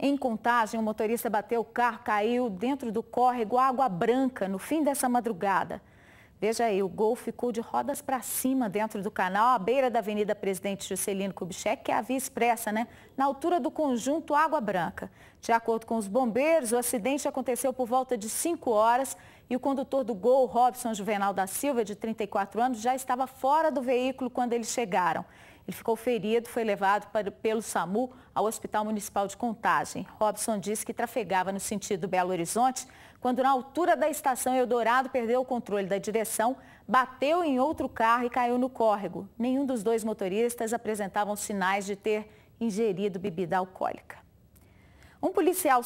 Em Contagem, o motorista bateu o carro, caiu dentro do córrego Água Branca no fim dessa madrugada. Veja aí, o gol ficou de rodas para cima dentro do canal, à beira da Avenida Presidente Juscelino Kubitschek, que é a via expressa, né? Na altura do conjunto Água Branca. De acordo com os bombeiros, o acidente aconteceu por volta de 5 horas e o condutor do gol, Robson Juvenal da Silva, de 34 anos, já estava fora do veículo quando eles chegaram. Ele ficou ferido, foi levado para, pelo SAMU ao Hospital Municipal de Contagem. Robson disse que trafegava no sentido Belo Horizonte quando, na altura da estação Eldorado, perdeu o controle da direção, bateu em outro carro e caiu no córrego. Nenhum dos dois motoristas apresentavam sinais de ter ingerido bebida alcoólica. Um policial